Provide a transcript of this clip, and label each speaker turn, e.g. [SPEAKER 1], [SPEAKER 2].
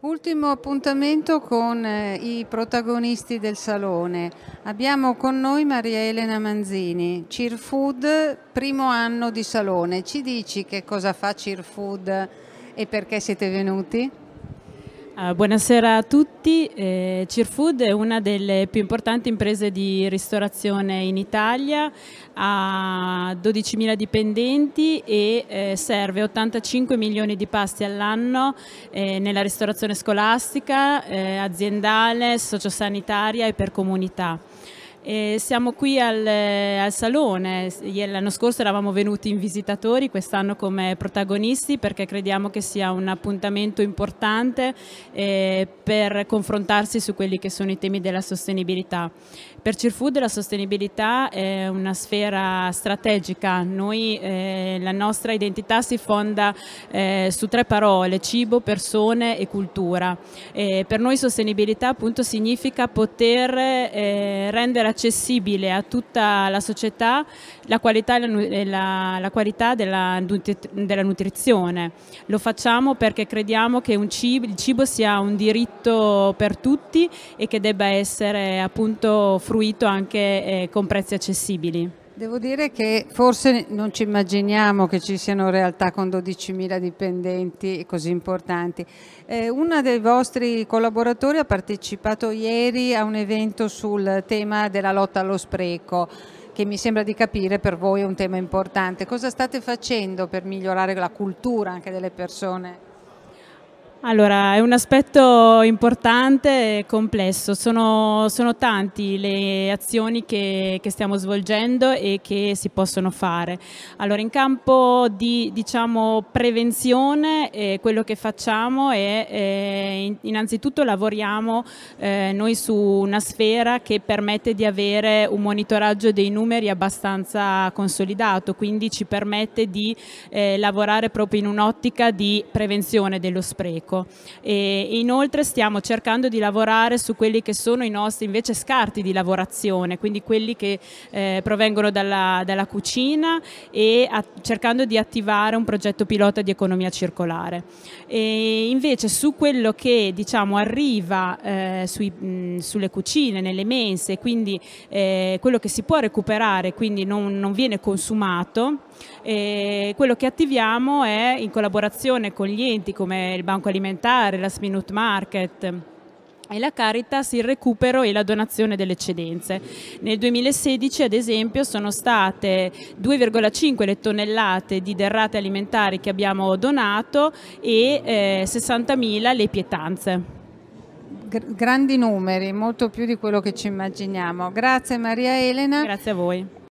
[SPEAKER 1] Ultimo appuntamento con eh, i protagonisti del salone. Abbiamo con noi Maria Elena Manzini, Cheerfood, primo anno di salone. Ci dici che cosa fa Cheerfood e perché siete
[SPEAKER 2] venuti? Ah, buonasera a tutti, eh, Cirfood è una delle più importanti imprese di ristorazione in Italia, ha 12.000 dipendenti e eh, serve 85 milioni di pasti all'anno eh, nella ristorazione scolastica, eh, aziendale, sociosanitaria e per comunità. E siamo qui al, al, salone, l'anno scorso eravamo venuti in visitatori, quest'anno come protagonisti perché crediamo che sia un appuntamento importante eh, per confrontarsi su quelli che sono i temi della sostenibilità. Per Cirfood la sostenibilità è una sfera strategica, Noi, eh, la nostra identità si fonda eh, su tre parole, cibo, persone e cultura. Eh, per noi sostenibilità appunto significa poter eh, rendere accessibile a tutta la società la qualità, la, la qualità della, della, nutrizione. Lo facciamo perché crediamo che cibo, il cibo sia un diritto per tutti e che debba essere appunto fruito anche eh, con prezzi accessibili.
[SPEAKER 1] Devo dire che forse non ci immaginiamo che ci siano realtà con 12.000 dipendenti così importanti. Eh, una dei vostri collaboratori ha partecipato ieri a un evento sul tema della lotta allo spreco che mi sembra di capire per voi è un tema importante. Cosa state facendo per migliorare la cultura anche delle persone?
[SPEAKER 2] Allora, è un aspetto importante e complesso. Sono, sono tanti le azioni che, che, stiamo svolgendo e che si possono fare. Allora, in campo di diciamo, prevenzione, eh, quello che facciamo è eh, innanzitutto lavoriamo eh, noi su una sfera che permette di avere un monitoraggio dei numeri abbastanza consolidato, quindi ci permette di eh, lavorare proprio in un'ottica di prevenzione dello spreco pubblico e inoltre stiamo cercando di lavorare su quelli che sono i nostri invece scarti di lavorazione, quindi quelli che eh, provengono dalla, dalla, cucina e a, cercando di attivare un progetto pilota di economia circolare. E invece su quello che diciamo, arriva eh, sui, mh, sulle cucine, nelle mense, quindi eh, quello che si può recuperare, quindi non, non viene consumato, eh, quello che attiviamo è in collaborazione con gli enti come il Banco Alimentare alimentare, la Minute Market e la Caritas il recupero e la donazione delle eccedenze. Nel 2016 ad esempio sono state 2,5 le tonnellate di derrate alimentari che abbiamo donato e eh, 60.000 le pietanze. Gr grandi numeri, molto più di quello che ci
[SPEAKER 1] immaginiamo. Grazie Maria Elena. Grazie a voi.